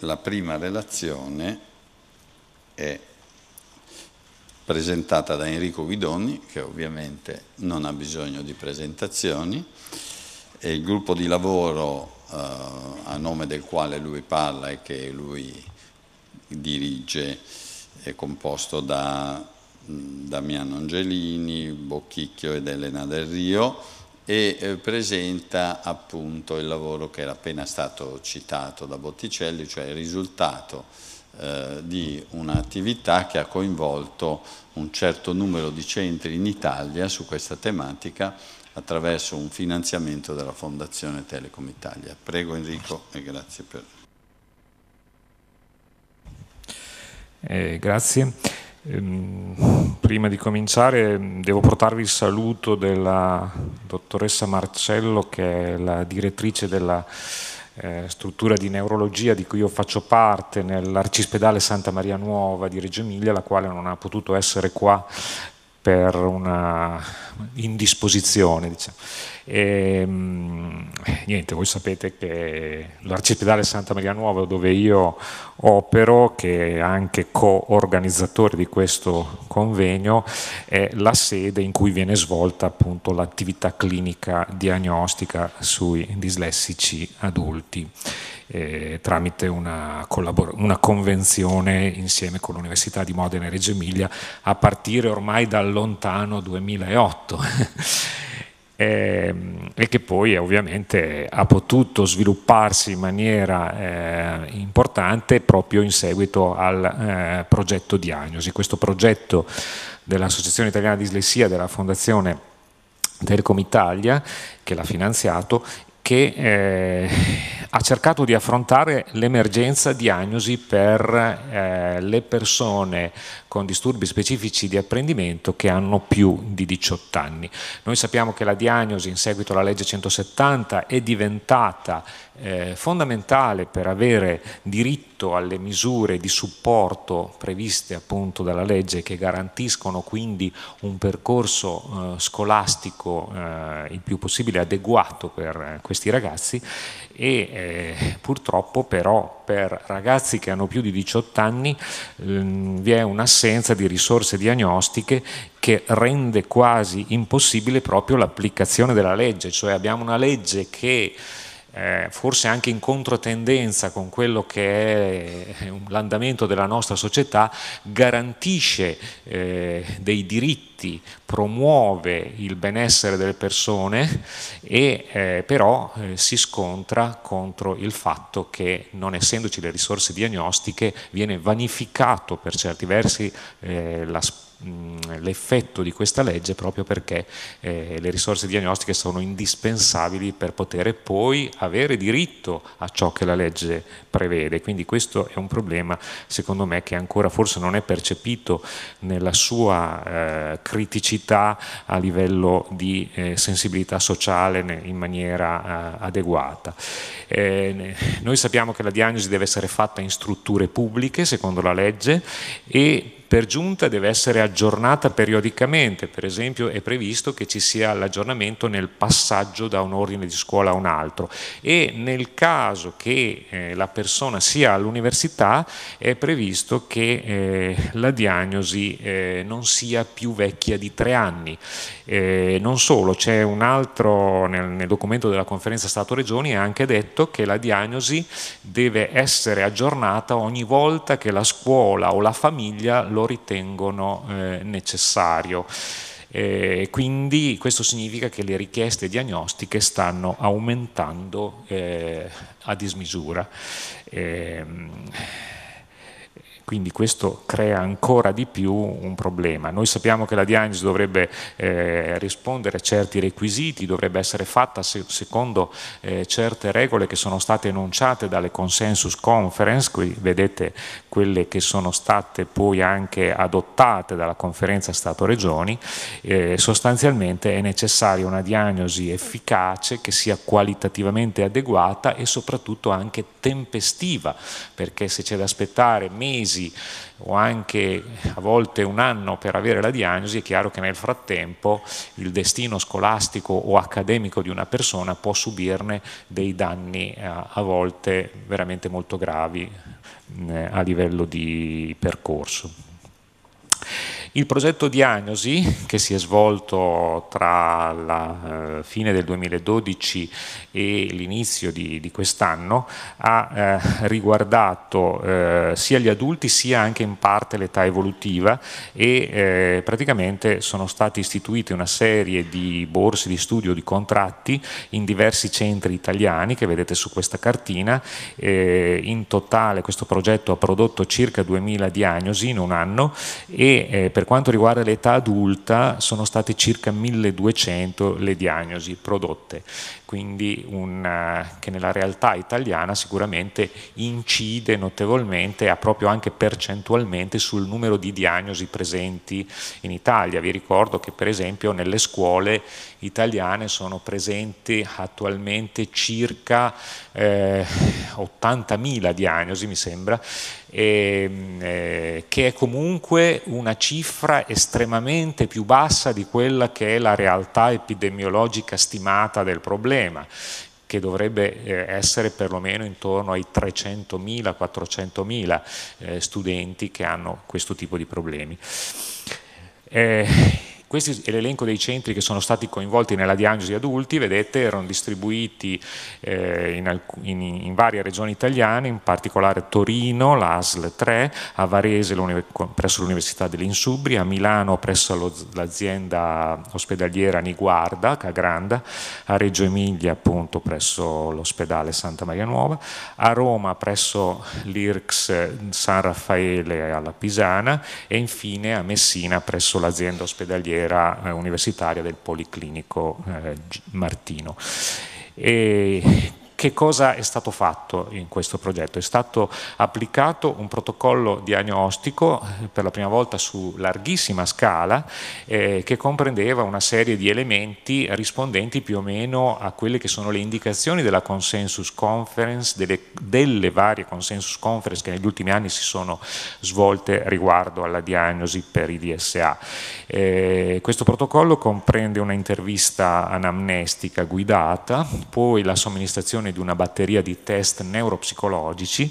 La prima relazione è presentata da Enrico Guidoni, che ovviamente non ha bisogno di presentazioni, e il gruppo di lavoro eh, a nome del quale lui parla e che lui dirige è composto da mm, Damiano Angelini, Bocchicchio ed Elena Del Rio, e eh, presenta appunto il lavoro che era appena stato citato da Botticelli, cioè il risultato eh, di un'attività che ha coinvolto un certo numero di centri in Italia su questa tematica attraverso un finanziamento della Fondazione Telecom Italia. Prego Enrico e grazie per... Eh, grazie. Ehm, prima di cominciare devo portarvi il saluto della dottoressa Marcello che è la direttrice della eh, struttura di neurologia di cui io faccio parte nell'arcispedale Santa Maria Nuova di Reggio Emilia, la quale non ha potuto essere qua per una indisposizione. Diciamo. E, ehm, niente, voi sapete che l'arcipedale Santa Maria Nuova, dove io opero, che è anche co-organizzatore di questo convegno, è la sede in cui viene svolta appunto l'attività clinica diagnostica sui dislessici adulti. Eh, tramite una, una, convenzione insieme con l'Università di Modena e Reggio Emilia a partire ormai dal lontano 2008. e, ehm, e che poi eh, ovviamente ha potuto svilupparsi in maniera eh, importante proprio in seguito al eh, progetto Diagnosi. Questo progetto dell'Associazione Italiana Dislessia, della Fondazione Telecom Italia, che l'ha finanziato, che eh, ha cercato di affrontare l'emergenza diagnosi per eh, le persone con disturbi specifici di apprendimento che hanno più di 18 anni. Noi sappiamo che la diagnosi in seguito alla legge 170 è diventata eh, fondamentale per avere diritto alle misure di supporto previste appunto dalla legge che garantiscono quindi un percorso eh, scolastico eh, il più possibile adeguato per eh, questi ragazzi e eh, purtroppo però per ragazzi che hanno più di 18 anni ehm, vi è un'assenza di risorse diagnostiche che rende quasi impossibile proprio l'applicazione della legge, cioè abbiamo una legge che eh, forse anche in controtendenza con quello che è l'andamento della nostra società, garantisce eh, dei diritti, promuove il benessere delle persone e eh, però eh, si scontra contro il fatto che non essendoci le risorse diagnostiche viene vanificato per certi versi eh, l'aspetto l'effetto di questa legge proprio perché eh, le risorse diagnostiche sono indispensabili per poter poi avere diritto a ciò che la legge prevede. Quindi questo è un problema secondo me che ancora forse non è percepito nella sua eh, criticità a livello di eh, sensibilità sociale in maniera eh, adeguata. Eh, noi sappiamo che la diagnosi deve essere fatta in strutture pubbliche secondo la legge e per giunta deve essere aggiornata periodicamente, per esempio è previsto che ci sia l'aggiornamento nel passaggio da un ordine di scuola a un altro e nel caso che eh, la persona sia all'università è previsto che eh, la diagnosi eh, non sia più vecchia di tre anni. Eh, non solo, c'è un altro, nel, nel documento della conferenza Stato-Regioni è anche detto che la diagnosi deve essere aggiornata ogni volta che la scuola o la famiglia lo ritengono eh, necessario. Eh, quindi questo significa che le richieste diagnostiche stanno aumentando eh, a dismisura. Eh, quindi questo crea ancora di più un problema. Noi sappiamo che la diagnosi dovrebbe eh, rispondere a certi requisiti, dovrebbe essere fatta se secondo eh, certe regole che sono state enunciate dalle consensus conference, qui vedete quelle che sono state poi anche adottate dalla conferenza Stato-Regioni, eh, sostanzialmente è necessaria una diagnosi efficace che sia qualitativamente adeguata e soprattutto anche tempestiva, perché se c'è da aspettare mesi mesi o anche a volte un anno per avere la diagnosi, è chiaro che nel frattempo il destino scolastico o accademico di una persona può subirne dei danni eh, a volte veramente molto gravi eh, a livello di percorso. Il progetto Diagnosi, che si è svolto tra la eh, fine del 2012 e l'inizio di, di quest'anno, ha eh, riguardato eh, sia gli adulti sia anche in parte l'età evolutiva e eh, praticamente sono state istituite una serie di borse di studio, di contratti in diversi centri italiani che vedete su questa cartina. Eh, in totale questo progetto ha prodotto circa 2000 diagnosi in un anno e eh, per quanto riguarda l'età adulta sono state circa 1200 le diagnosi prodotte, quindi una, eh, che nella realtà italiana sicuramente incide notevolmente e proprio anche percentualmente sul numero di diagnosi presenti in Italia. Vi ricordo che per esempio nelle scuole italiane sono presenti attualmente circa eh, 80.000 diagnosi, mi sembra, Ehm, eh, che è comunque una cifra estremamente più bassa di quella che è la realtà epidemiologica stimata del problema che dovrebbe eh, essere perlomeno intorno ai 300.000-400.000 eh, studenti che hanno questo tipo di problemi. Eh, questo è l'elenco dei centri che sono stati coinvolti nella diagnosi adulti, vedete erano distribuiti eh, in, in, in, varie regioni italiane, in particolare Torino, l'ASL 3, a Varese presso l'Università dell'Insubria, a Milano presso l'azienda ospedaliera Niguarda, Cagranda, a Reggio Emilia appunto presso l'ospedale Santa Maria Nuova, a Roma presso l'IRCS San Raffaele alla Pisana e infine a Messina presso l'azienda ospedaliera filiera eh, universitaria del Policlinico eh, Martino. E che cosa è stato fatto in questo progetto? È stato applicato un protocollo diagnostico eh, per la prima volta su larghissima scala eh, che comprendeva una serie di elementi rispondenti più o meno a quelle che sono le indicazioni della consensus conference, delle, delle varie consensus conference che negli ultimi anni si sono svolte riguardo alla diagnosi per i DSA. Eh, questo protocollo comprende una intervista anamnestica guidata, poi la somministrazione realizzazione di una batteria di test neuropsicologici,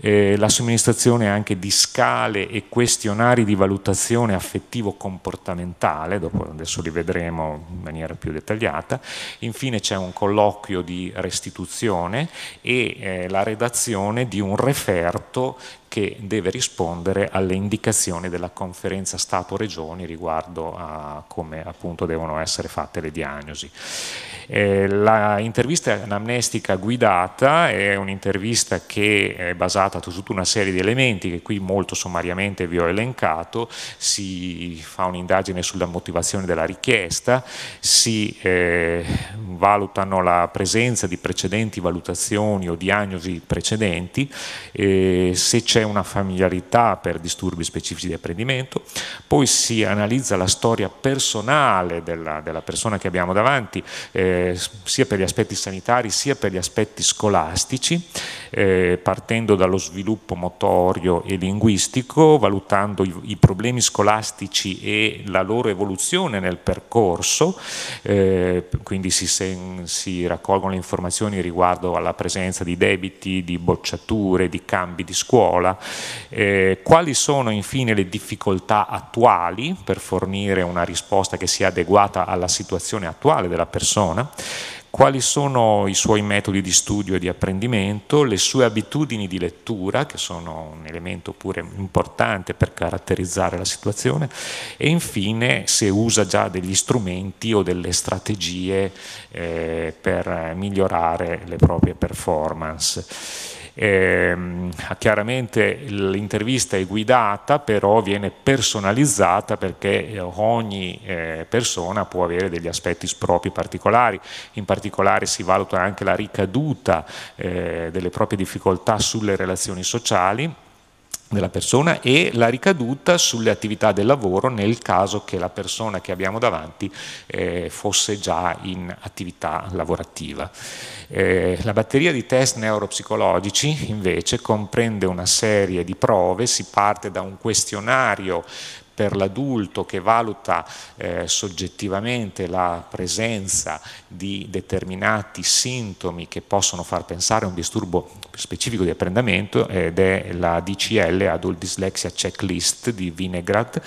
eh, la somministrazione anche di scale e questionari di valutazione affettivo-comportamentale, dopo adesso li vedremo in maniera più dettagliata, infine c'è un colloquio di restituzione e eh, la redazione di un referto che deve rispondere alle indicazioni della conferenza Stato-Regioni riguardo a come appunto devono essere fatte le diagnosi. Eh, la anamnestica guidata è un'intervista che è basata su tutta una serie di elementi che qui molto sommariamente vi ho elencato, si fa un'indagine sulla motivazione della richiesta, si eh, valutano la presenza di precedenti valutazioni o diagnosi precedenti, eh, se c'è una familiarità per disturbi specifici di apprendimento, poi si analizza la storia personale della, della persona che abbiamo davanti, eh, sia per gli aspetti sanitari sia per gli aspetti scolastici, eh, partendo dallo sviluppo motorio e linguistico, valutando i, i, problemi scolastici e la loro evoluzione nel percorso, eh, quindi si, se, si raccolgono le informazioni riguardo alla presenza di debiti, di bocciature, di cambi di scuola, eh, quali sono infine le difficoltà attuali per fornire una risposta che sia adeguata alla situazione attuale della persona, quali sono i suoi metodi di studio e di apprendimento, le sue abitudini di lettura, che sono un elemento pure importante per caratterizzare la situazione, e infine se usa già degli strumenti o delle strategie eh, per migliorare le proprie performance. Eh, chiaramente l'intervista è guidata, però viene personalizzata perché eh, ogni eh, persona può avere degli aspetti propri particolari, in particolare si valuta anche la ricaduta eh, delle proprie difficoltà sulle relazioni sociali della persona e la ricaduta sulle attività del lavoro nel caso che la persona che abbiamo davanti eh, fosse già in attività lavorativa. Eh, la batteria di test neuropsicologici invece comprende una serie di prove, si parte da un questionario per l'adulto che valuta eh, soggettivamente la presenza di determinati sintomi che possono far pensare a un disturbo specifico di apprendimento ed è la DCL Adult Dyslexia Checklist di Vinegrat,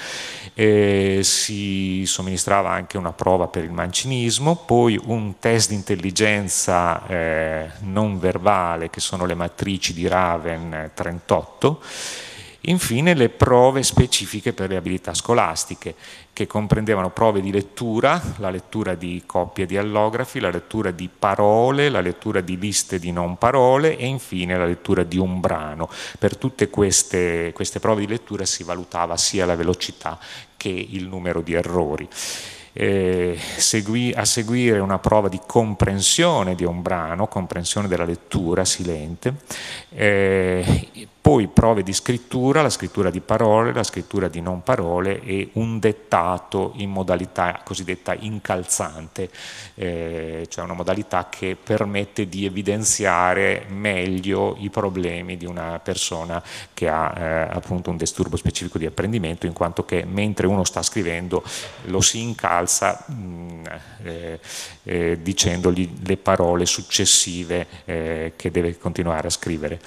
eh, si somministrava anche una prova per il mancinismo, poi un test di intelligenza eh, non verbale che sono le matrici di Raven 38 eh, Infine le prove specifiche per le abilità scolastiche, che comprendevano prove di lettura, la lettura di coppie di allografi, la lettura di parole, la lettura di liste di non parole e infine la lettura di un brano. Per tutte queste, queste prove di lettura si valutava sia la velocità che il numero di errori. Eh, segui, a seguire una prova di comprensione di un brano, comprensione della lettura silente, eh, poi prove di scrittura, la scrittura di parole, la scrittura di non parole e un dettato in modalità cosiddetta incalzante, eh, cioè una modalità che permette di evidenziare meglio i problemi di una persona che ha eh, appunto un disturbo specifico di apprendimento, in quanto che mentre uno sta scrivendo lo si incalza mh, mm, eh, eh, dicendogli le parole successive eh, che deve continuare a scrivere.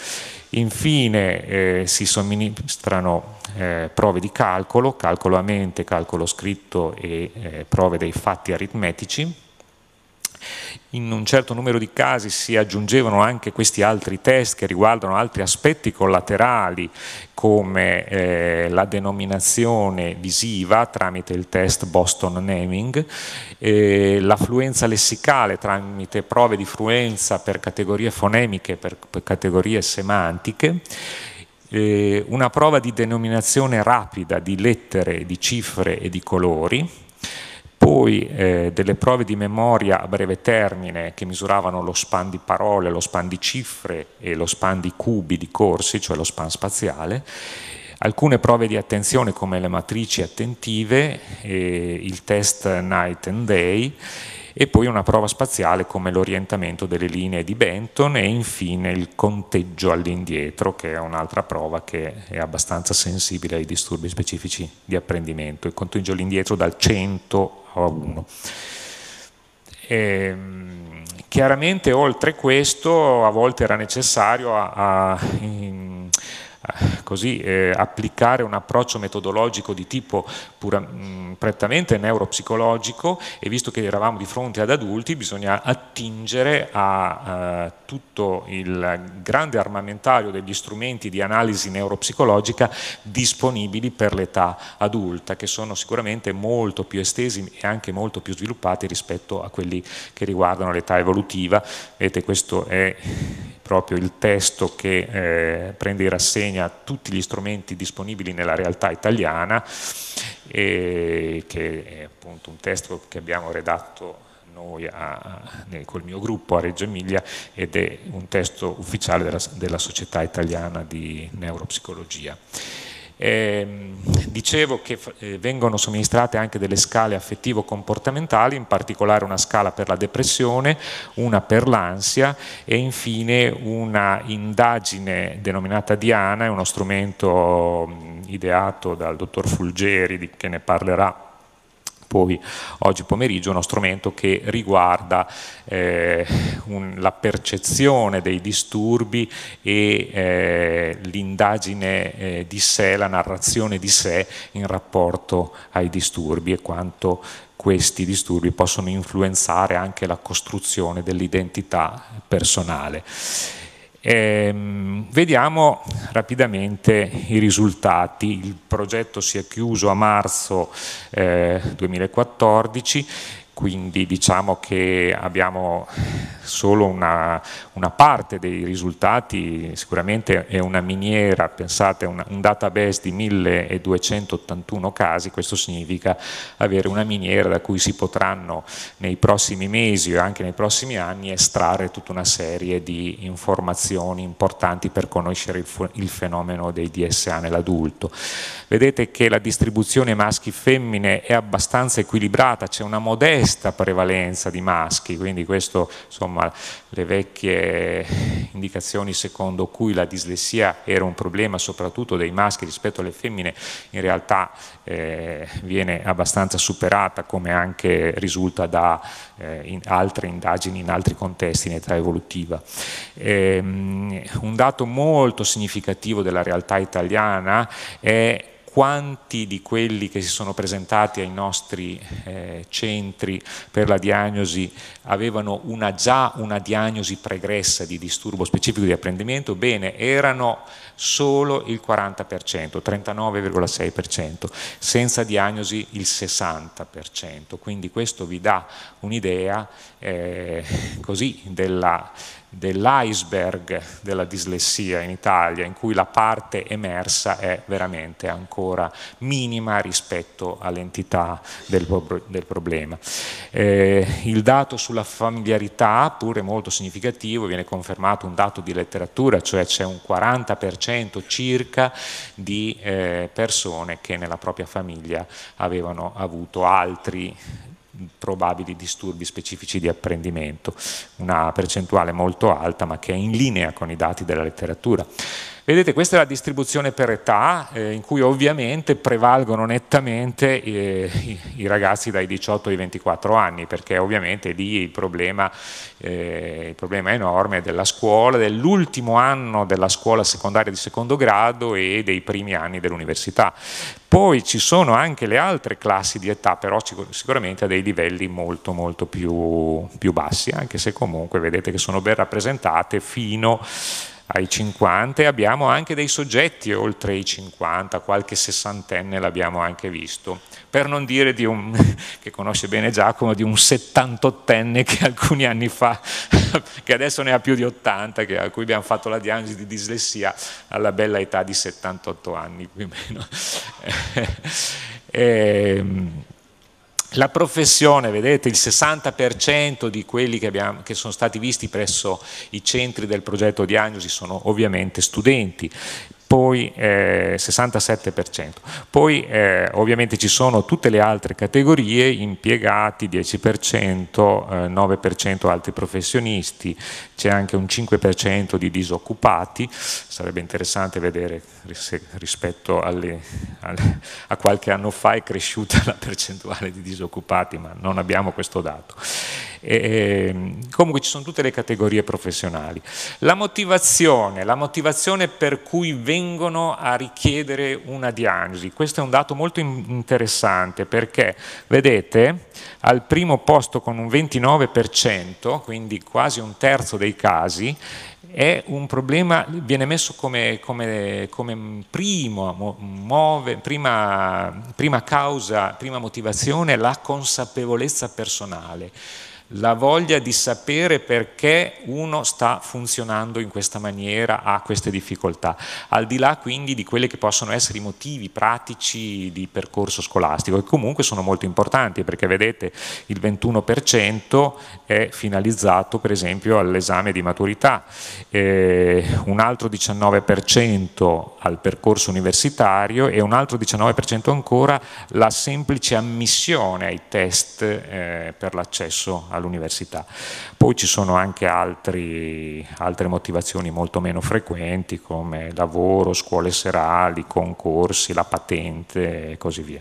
Infine eh, si somministrano eh, prove di calcolo, calcolo a mente, calcolo scritto e eh, prove dei fatti aritmetici in un certo numero di casi si aggiungevano anche questi altri test che riguardano altri aspetti collaterali come eh, la denominazione visiva tramite il test Boston Naming, eh, l'affluenza lessicale tramite prove di fluenza per categorie fonemiche, per, per categorie semantiche, eh, una prova di denominazione rapida di lettere, di cifre e di colori, poi eh, delle prove di memoria a breve termine che misuravano lo span di parole, lo span di cifre e lo span di cubi di corsi, cioè lo span spaziale, Alcune prove di attenzione come le matrici attentive, eh, il test night and day e poi una prova spaziale come l'orientamento delle linee di Benton e infine il conteggio all'indietro che è un'altra prova che è abbastanza sensibile ai disturbi specifici di apprendimento, il conteggio all'indietro dal 100 a 1. E, ehm, chiaramente oltre questo a volte era necessario a, a, in, così eh, applicare un approccio metodologico di tipo pura, mh, mm, prettamente neuropsicologico e visto che eravamo di fronte ad adulti bisogna attingere a eh, tutto il grande armamentario degli strumenti di analisi neuropsicologica disponibili per l'età adulta che sono sicuramente molto più estesi e anche molto più sviluppati rispetto a quelli che riguardano l'età evolutiva. Vedete questo è proprio il testo che eh, prende in rassegna tutti gli strumenti disponibili nella realtà italiana, e che è appunto un testo che abbiamo redatto noi a, nel, col mio gruppo a Reggio Emilia ed è un testo ufficiale della, della Società Italiana di Neuropsicologia. Eh, dicevo che eh, vengono somministrate anche delle scale affettivo-comportamentali, in particolare una scala per la depressione, una per l'ansia e infine una indagine denominata Diana, è uno strumento ideato dal dottor Fulgeri che ne parlerà poi oggi pomeriggio, uno strumento che riguarda eh, un, la percezione dei disturbi e eh, l'indagine eh, di sé, la narrazione di sé in rapporto ai disturbi e quanto questi disturbi possono influenzare anche la costruzione dell'identità personale. Ehm, vediamo rapidamente i risultati. Il progetto si è chiuso a marzo eh, 2014, quindi diciamo che abbiamo solo una, una, parte dei risultati, sicuramente è una miniera, pensate, un, un database di 1281 casi, questo significa avere una miniera da cui si potranno nei prossimi mesi o anche nei prossimi anni estrarre tutta una serie di informazioni importanti per conoscere il, il fenomeno dei DSA nell'adulto. Vedete che la distribuzione maschi-femmine è abbastanza equilibrata, c'è una modesta prevalenza di maschi, quindi questo insomma insomma, le vecchie indicazioni secondo cui la dislessia era un problema soprattutto dei maschi rispetto alle femmine, in realtà eh, viene abbastanza superata come anche risulta da eh, in altre indagini in altri contesti in età evolutiva. Ehm, un dato molto significativo della realtà italiana è quanti di quelli che si sono presentati ai nostri eh, centri per la diagnosi avevano una, già una diagnosi pregressa di disturbo specifico di apprendimento, bene, erano solo il 40%, 39,6%, senza diagnosi il 60%, quindi questo vi dà un'idea eh, così della dell'iceberg della dislessia in Italia, in cui la parte emersa è veramente ancora minima rispetto all'entità del, del problema. Eh, il dato sulla familiarità, pure molto significativo, viene confermato un dato di letteratura, cioè c'è un 40% circa di eh, persone che nella propria famiglia avevano avuto altri probabili disturbi specifici di apprendimento, una percentuale molto alta ma che è in linea con i dati della letteratura. Vedete, questa è la distribuzione per età, eh, in cui ovviamente prevalgono nettamente eh, i, ragazzi dai 18 ai 24 anni, perché ovviamente lì il problema, eh, il problema enorme della scuola, dell'ultimo anno della scuola secondaria di secondo grado e dei primi anni dell'università. Poi ci sono anche le altre classi di età, però sicuramente a dei livelli molto molto più, più bassi, anche se comunque vedete che sono ben rappresentate fino a ai 50 e abbiamo anche dei soggetti oltre i 50, qualche sessantenne l'abbiamo anche visto, per non dire di un, che conosce bene Giacomo, di un settantottenne che alcuni anni fa, che adesso ne ha più di 80, che, a cui abbiamo fatto la diagnosi di dislessia alla bella età di 78 anni più o meno. e, ehm, la professione, vedete, il 60% di quelli che, abbiamo, che, sono stati visti presso i centri del progetto Diagnosi sono ovviamente studenti, poi eh, 67%. Poi eh, ovviamente ci sono tutte le altre categorie, impiegati 10%, 9% eh, altri professionisti, c'è anche un 5% di disoccupati, sarebbe interessante vedere se rispetto alle, alle, a qualche anno fa è cresciuta la percentuale di disoccupati, ma non abbiamo questo dato. E, ehm, comunque ci sono tutte le categorie professionali. La motivazione, la motivazione per cui vengono vengono a richiedere una diagnosi. Questo è un dato molto interessante perché, vedete, al primo posto con un 29%, quindi quasi un terzo dei casi, è un Problema, viene messo come, come, come primo, muove, prima, prima causa, prima motivazione la consapevolezza personale la voglia di sapere perché uno sta funzionando in questa maniera, ha queste difficoltà, al di là quindi di quelli che possono essere i motivi pratici di percorso scolastico, che comunque sono molto importanti, perché vedete il 21% è finalizzato per esempio all'esame di maturità, eh, un altro 19% al percorso universitario e un altro 19% ancora la semplice ammissione ai test eh, per l'accesso al all'università. Poi ci sono anche altri, altre motivazioni molto meno frequenti come lavoro, scuole serali, concorsi, la patente e così via.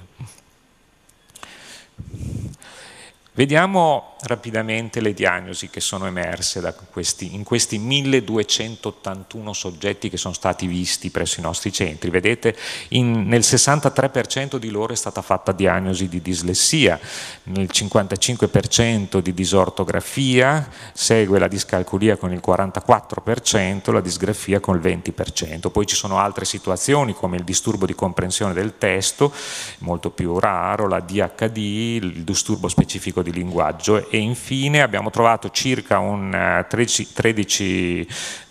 Vediamo rapidamente le diagnosi che sono emerse questi, in questi 1281 soggetti che sono stati visti presso i nostri centri. Vedete, in, nel 63% di loro è stata fatta diagnosi di dislessia, nel 55% di disortografia, segue la discalculia con il 44%, la disgrafia con il 20%. Poi ci sono altre situazioni come il disturbo di comprensione del testo, molto più raro, la DHD, il disturbo specifico di di linguaggio e infine abbiamo trovato circa un 13%,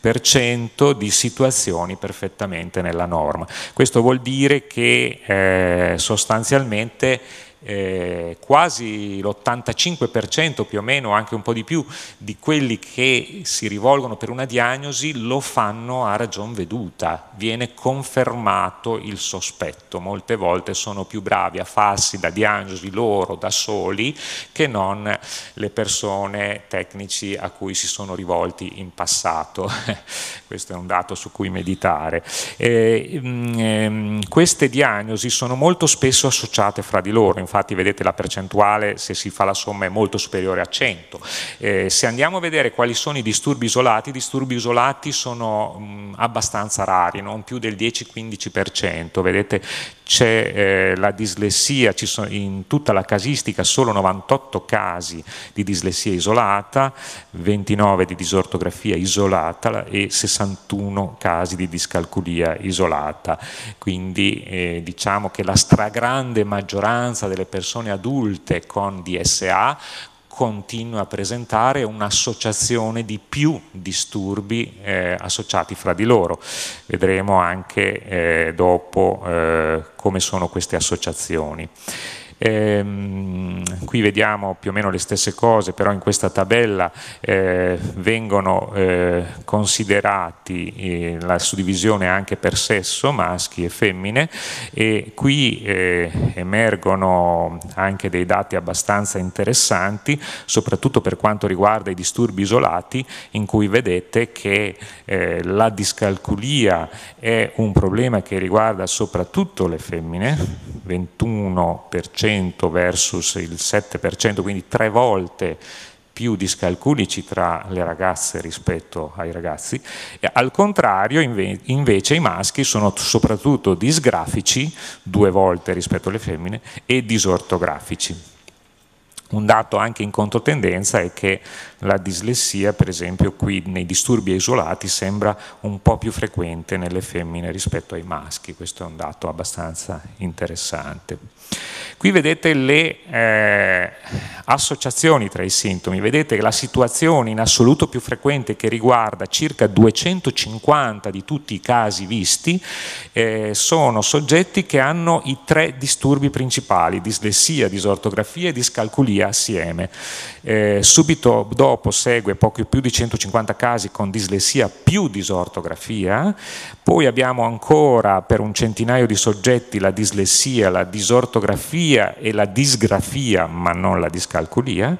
eh, di situazioni perfettamente nella norma. Questo vuol dire che eh, sostanzialmente eh, quasi l'85% più o meno, anche un po' di più, di quelli che si rivolgono per una diagnosi lo fanno a ragion veduta, viene confermato il sospetto, molte volte sono più bravi a farsi da diagnosi loro da soli che non le persone tecnici a cui si sono rivolti in passato, questo è un dato su cui meditare. Eh, mh, mm, ehm, queste diagnosi sono molto spesso associate fra di loro, infatti vedete la percentuale se si fa la somma è molto superiore a 100. Eh, se andiamo a vedere quali sono i disturbi isolati, i disturbi isolati sono mh, abbastanza rari, non più del 10-15%, vedete c'è eh, la dislessia, ci sono in tutta la casistica solo 98 casi di dislessia isolata, 29 di disortografia isolata e 61 casi di discalculia isolata. Quindi eh, diciamo che la stragrande maggioranza delle persone adulte con DSA continua a presentare un'associazione di più disturbi eh, associati fra di loro. Vedremo anche eh, dopo eh, come sono queste associazioni. Ehm, qui vediamo più o meno le stesse cose, però in questa tabella eh, vengono eh, considerati eh, la suddivisione anche per sesso, maschi e femmine, e qui eh, emergono anche dei dati abbastanza interessanti, soprattutto per quanto riguarda i disturbi isolati, in cui vedete che eh, la discalculia è un problema che riguarda soprattutto le femmine, 21% 10% versus il 7%, quindi tre volte più discalculici tra le ragazze rispetto ai ragazzi, al contrario inve invece i maschi sono soprattutto disgrafici due volte rispetto alle femmine e disortografici. Un dato anche in controtendenza è che la dislessia, per esempio, qui nei disturbi isolati sembra un po' più frequente nelle femmine rispetto ai maschi, questo è un dato abbastanza interessante. Qui vedete le eh, associazioni tra i sintomi, vedete che la situazione in assoluto più frequente che riguarda circa 250 di tutti i casi visti eh, sono soggetti che hanno i tre disturbi principali, dislessia, disortografia e discalculia assieme. Eh, subito dopo segue poco più di 150 casi con dislessia più disortografia, poi abbiamo ancora per un centinaio di soggetti la dislessia, la disortografia, l'ortografia e la disgrafia, ma non la discalculia,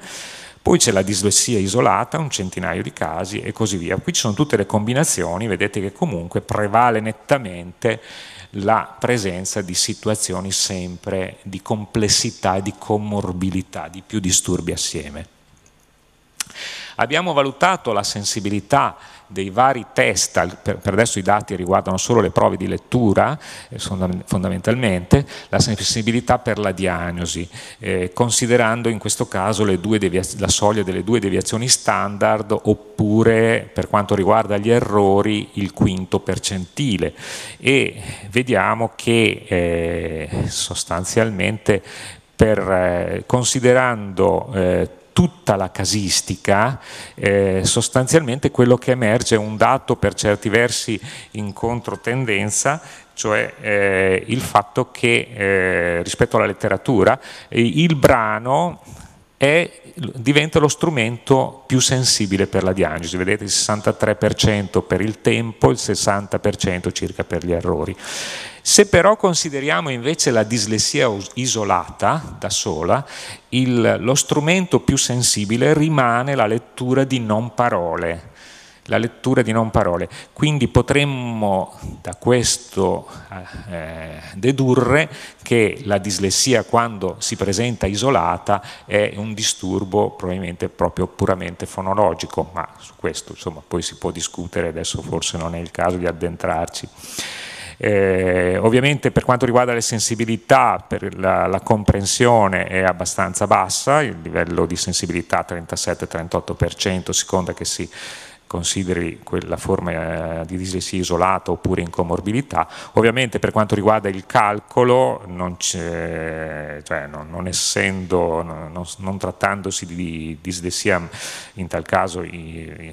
poi c'è la dislessia isolata, un centinaio di casi e così via. Qui ci sono tutte le combinazioni, vedete che comunque prevale nettamente la presenza di situazioni sempre di complessità e di comorbilità, di più disturbi assieme. Abbiamo valutato la sensibilità dei vari test, per adesso i dati riguardano solo le prove di lettura eh, fondamentalmente, la sensibilità per la diagnosi, eh, considerando in questo caso la soglia delle due deviazioni standard oppure per quanto riguarda gli errori il quinto percentile e vediamo che eh, sostanzialmente per, eh, considerando eh, tutta la casistica, eh, sostanzialmente quello che emerge è un dato per certi versi in controtendenza, cioè eh, il fatto che eh, rispetto alla letteratura eh, il brano è, diventa lo strumento più sensibile per la diagnosi, vedete il 63% per il tempo, il 60% circa per gli errori. Se però consideriamo invece la dislessia isolata, da sola, il, lo strumento più sensibile rimane la lettura di non parole, la lettura di non parole. Quindi potremmo da questo eh, dedurre che la dislessia quando si presenta isolata è un disturbo probabilmente proprio puramente fonologico, ma su questo insomma, poi si può discutere, adesso forse non è il caso di addentrarci. Eh, ovviamente per quanto riguarda le sensibilità, la, la, comprensione è abbastanza bassa, il livello di sensibilità 37-38%, seconda che si consideri quella forma eh, di dislessia isolata oppure in comorbilità. Ovviamente per quanto riguarda il calcolo, non, cioè non, non essendo, non, trattandosi di dislessia, in tal caso è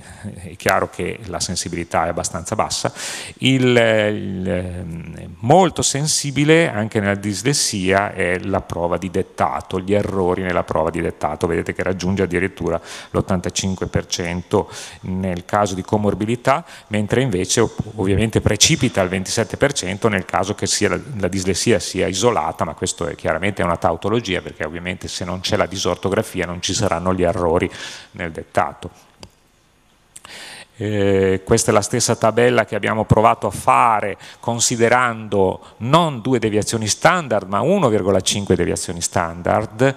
chiaro che la sensibilità è abbastanza bassa, il, il, molto sensibile anche nella dislessia è la prova di dettato, gli errori nella prova di dettato, vedete che raggiunge addirittura l'85% nel caso di comorbilità, mentre invece ovviamente precipita al 27% nel caso che la, la, dislessia sia isolata, ma questo è chiaramente una tautologia perché ovviamente se non c'è la disortografia non ci saranno gli errori nel dettato. Eh, questa è la stessa tabella che abbiamo provato a fare considerando non due deviazioni standard ma 1,5 deviazioni standard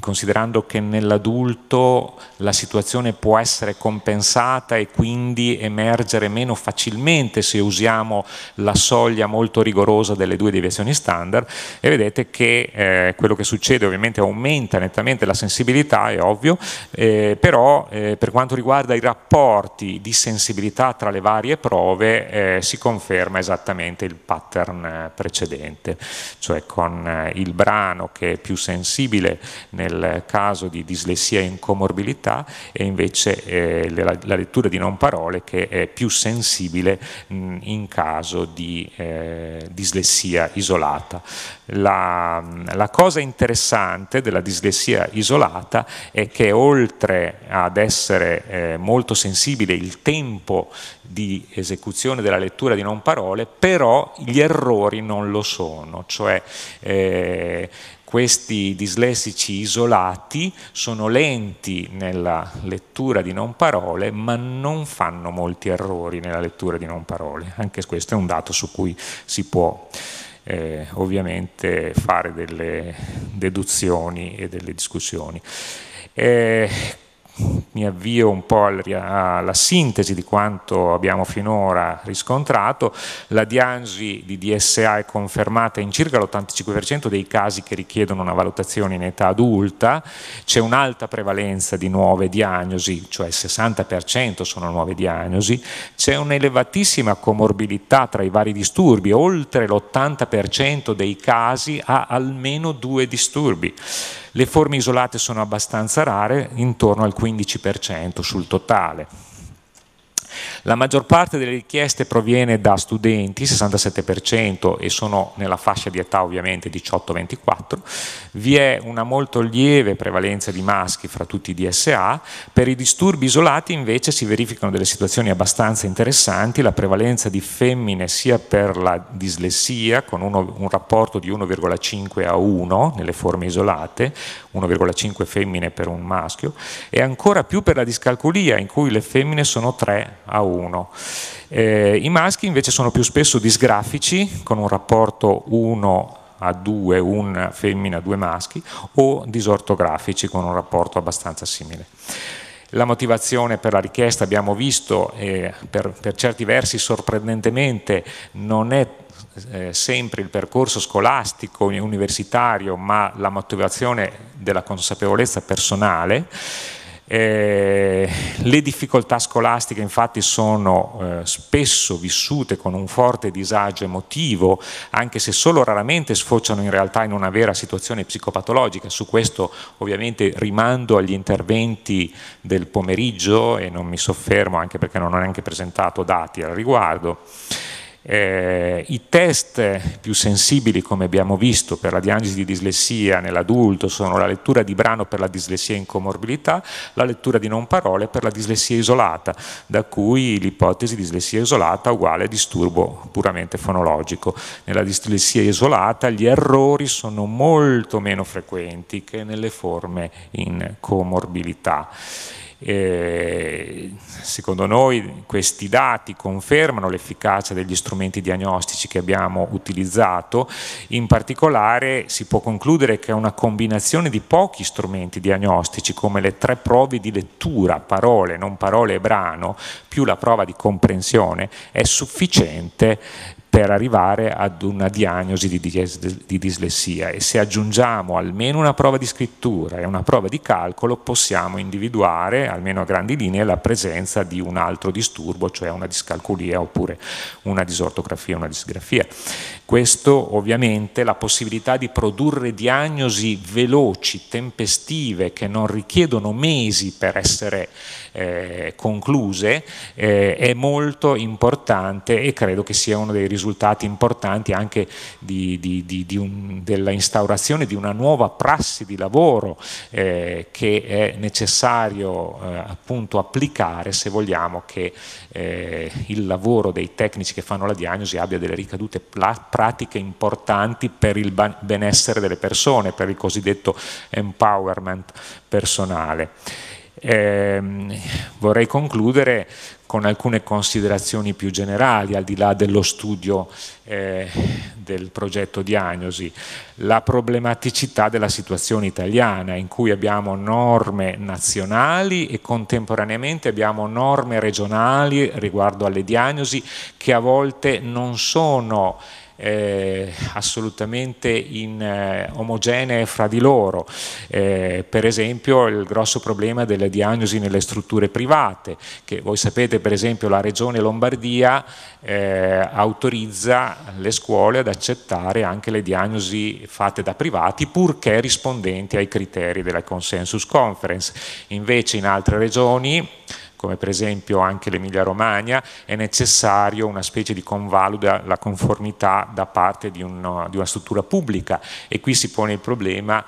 considerando che nell'adulto la situazione può essere compensata e quindi emergere meno facilmente se usiamo la soglia molto rigorosa delle due deviazioni standard e vedete che eh, quello che succede ovviamente aumenta nettamente la sensibilità, è ovvio, eh, però eh, per quanto riguarda i rapporti di sensibilità tra le varie prove eh, si conferma esattamente il pattern eh, precedente, cioè con eh, il brano che è più sensibile nel nel caso di dislessia in comorbilità e invece eh, la, la, lettura di non parole che è più sensibile mh, in caso di eh, dislessia isolata. La, la cosa interessante della dislessia isolata è che oltre ad essere eh, molto sensibile il tempo di esecuzione della lettura di non parole, però gli errori non lo sono, cioè eh, questi dislessici isolati sono lenti nella lettura di non parole, ma non fanno molti errori nella lettura di non parole. Anche questo è un dato su cui si può eh, ovviamente fare delle deduzioni e delle discussioni. Eh, mi avvio un po' alla sintesi di quanto abbiamo finora riscontrato, la diagnosi di DSA è confermata in circa l'85% dei casi che richiedono una valutazione in età adulta, c'è un'alta prevalenza di nuove diagnosi, cioè il 60% sono nuove diagnosi, c'è un'elevatissima comorbidità tra i vari disturbi, oltre l'80% dei casi ha almeno due disturbi. Le forme isolate sono abbastanza rare, intorno al 15% sul totale. La maggior parte delle richieste proviene da studenti, 67%, e sono nella fascia di età ovviamente 18-24. Vi è una molto lieve prevalenza di maschi fra tutti i DSA. Per i disturbi isolati invece si verificano delle situazioni abbastanza interessanti, la prevalenza di femmine sia per la dislessia, con uno, un rapporto di 1,5 a 1 nelle forme isolate, 1,5 femmine per un maschio, e ancora più per la discalculia, in cui le femmine sono 3 a 1. Eh, I maschi invece sono più spesso disgrafici, con un rapporto 1 a 2, una femmina, due maschi, o disortografici con un rapporto abbastanza simile. La motivazione per la richiesta abbiamo visto, eh, per, per certi versi sorprendentemente, non è eh, sempre il percorso scolastico e universitario, ma la motivazione della consapevolezza personale eh, le difficoltà scolastiche infatti sono eh, spesso vissute con un forte disagio emotivo, anche se solo raramente sfociano in realtà in una vera situazione psicopatologica. Su questo ovviamente rimando agli interventi del pomeriggio e non mi soffermo anche perché non ho neanche presentato dati al riguardo. Eh, I test più sensibili, come abbiamo visto, per la diagnosi di dislessia nell'adulto sono la lettura di brano per la dislessia in comorbilità, la lettura di non parole per la dislessia isolata, da cui l'ipotesi dislessia isolata uguale a disturbo puramente fonologico. Nella dislessia isolata gli errori sono molto meno frequenti che nelle forme in comorbilità. Eh, secondo noi questi dati confermano l'efficacia degli strumenti diagnostici che abbiamo utilizzato, in particolare si può concludere che una combinazione di pochi strumenti diagnostici come le tre prove di lettura, parole, non parole e brano, più la prova di comprensione è sufficiente per arrivare ad una diagnosi di, di, di, dislessia e se aggiungiamo almeno una prova di scrittura e una prova di calcolo possiamo individuare, almeno a grandi linee, la presenza di un altro disturbo, cioè una discalculia oppure una disortografia, una disgrafia. Questo ovviamente la possibilità di produrre diagnosi veloci, tempestive, che non richiedono mesi per essere eh, concluse, eh, è molto importante e credo che sia uno dei risultati importanti anche di, di, di, un, della instaurazione di una nuova prassi di lavoro eh, che è necessario eh, appunto applicare se vogliamo che eh, il lavoro dei tecnici che fanno la diagnosi abbia delle ricadute pratiche pratiche importanti per il benessere delle persone, per il cosiddetto empowerment personale. Eh, vorrei concludere con alcune considerazioni più generali, al di là dello studio eh, del progetto Diagnosi, la problematicità della situazione italiana, in cui abbiamo norme nazionali e contemporaneamente abbiamo norme regionali riguardo alle diagnosi che a volte non sono eh, assolutamente in, eh, omogenee fra di loro, eh, per esempio il grosso problema delle diagnosi nelle strutture private, che voi sapete per esempio la regione Lombardia eh, autorizza le scuole ad accettare anche le diagnosi fatte da privati purché rispondenti ai criteri della consensus conference, invece in altre regioni come per esempio anche l'Emilia Romagna, è necessario una specie di convaluda la conformità da parte di, uno, di una struttura pubblica e qui si pone il problema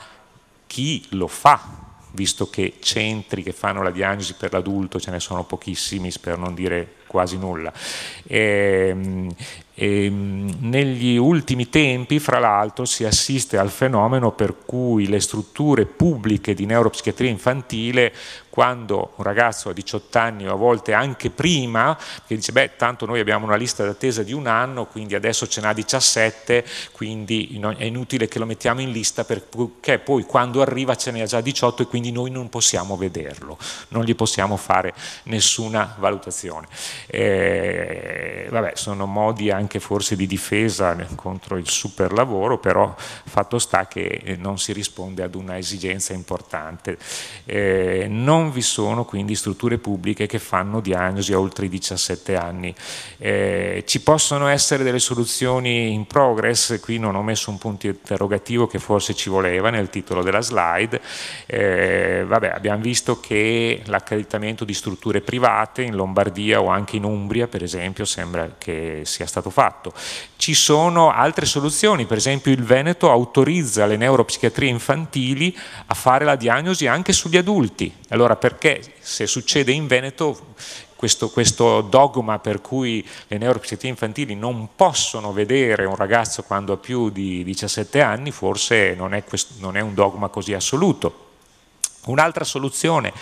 chi lo fa visto che centri che fanno la diagnosi per l'adulto ce ne sono pochissimi, per non dire quasi nulla. E, ehm, e ehm, negli ultimi tempi, fra l'altro, si assiste al fenomeno per cui le strutture pubbliche di neuropsichiatria infantile, quando un ragazzo ha 18 anni o a volte anche prima, che dice, beh, tanto noi abbiamo una lista d'attesa di un anno, quindi adesso ce n'ha 17, quindi è inutile che lo mettiamo in lista perché poi quando arriva ce n'è già 18 e quindi noi non possiamo vederlo, non gli possiamo fare nessuna valutazione. Eh, vabbè, sono modi anche anche forse di difesa contro il super lavoro, però fatto sta che eh, non si risponde ad una esigenza importante. Eh, non vi sono quindi strutture pubbliche che fanno diagnosi a oltre i 17 anni. Eh, ci possono essere delle soluzioni in progress, qui non ho messo un punto interrogativo che forse ci voleva nel titolo della slide, eh, vabbè, abbiamo visto che l'accreditamento di strutture private in Lombardia o anche in Umbria per esempio sembra che sia stato fatto fatto. Ci sono altre soluzioni, per esempio il Veneto autorizza le neuropsichiatrie infantili a fare la diagnosi anche sugli adulti. Allora perché se succede in Veneto questo, questo, dogma per cui le neuropsichiatrie infantili non possono vedere un ragazzo quando ha più di 17 anni, forse non è, non è un dogma così assoluto. Un'altra soluzione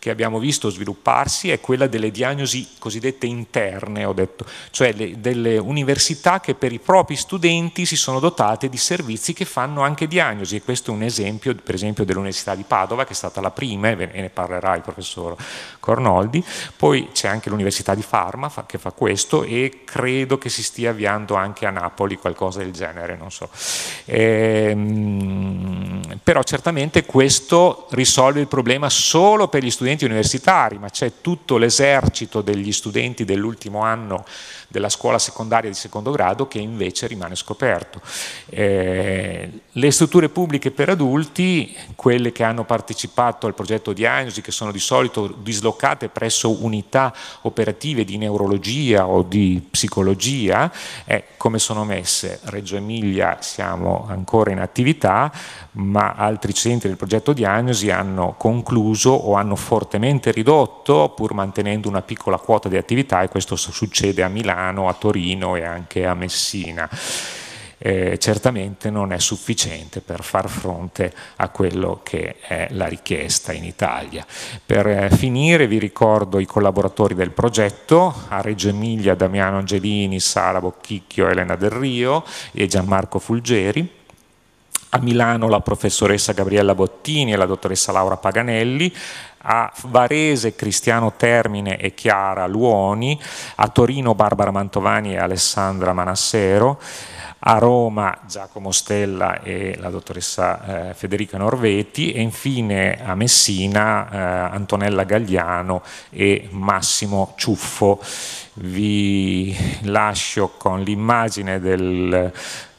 che abbiamo visto svilupparsi è quella delle diagnosi cosiddette interne, ho detto, cioè le, delle università che per i propri studenti si sono dotate di servizi che fanno anche diagnosi e questo è un esempio per esempio dell'Università di Padova che è stata la prima e ne parlerà il professor Cornoldi, poi c'è anche l'Università di Parma che fa questo e credo che si stia avviando anche a Napoli qualcosa del genere, non so. Ehm, però certamente questo risolve il problema solo per gli studenti studenti universitari, ma c'è tutto l'esercito degli studenti dell'ultimo anno della scuola secondaria di secondo grado che invece rimane scoperto. Eh, le strutture pubbliche per adulti, quelle che hanno partecipato al progetto Diagnosi, che sono di solito dislocate presso unità operative di neurologia o di psicologia, eh, come sono messe? Reggio Emilia siamo ancora in attività, ma altri centri del progetto Diagnosi hanno concluso o hanno formato fortemente ridotto pur mantenendo una piccola quota di attività e questo succede a Milano, a Torino e anche a Messina. Eh, certamente non è sufficiente per far fronte a quello che è la richiesta in Italia. Per eh, finire vi ricordo i collaboratori del progetto, a Reggio Emilia Damiano Angelini, Sara Bocchicchio, Elena Del Rio e Gianmarco Fulgeri, a Milano la professoressa Gabriella Bottini e la dottoressa Laura Paganelli, a Varese Cristiano Termine e Chiara Luoni, a Torino Barbara Mantovani e Alessandra Manassero, a Roma Giacomo Stella e la dottoressa eh, Federica Norveti e infine a Messina eh, Antonella Gagliano e Massimo Ciuffo. Vi lascio con l'immagine del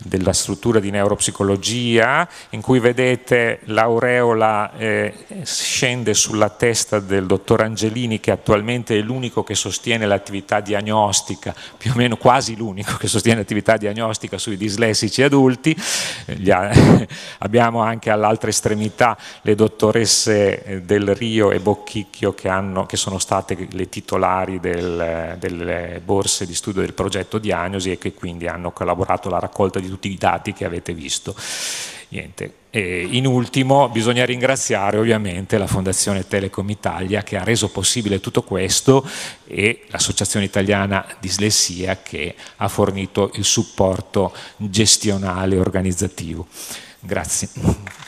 della struttura di neuropsicologia in cui vedete l'aureola eh, scende sulla testa del dottor Angelini che attualmente è l'unico che sostiene l'attività diagnostica, più o meno quasi l'unico che sostiene l'attività diagnostica sui dislessici adulti, eh, abbiamo anche all'altra estremità le dottoresse eh, Del Rio e Bocchicchio che, hanno, che sono state le titolari del, eh, delle borse di studio del progetto Diagnosi e che quindi hanno collaborato alla raccolta di tutti i dati che avete visto. in ultimo bisogna ringraziare ovviamente la Fondazione Telecom Italia che ha reso possibile tutto questo e l'Associazione Italiana Dislessia che ha fornito il supporto gestionale e organizzativo. Grazie.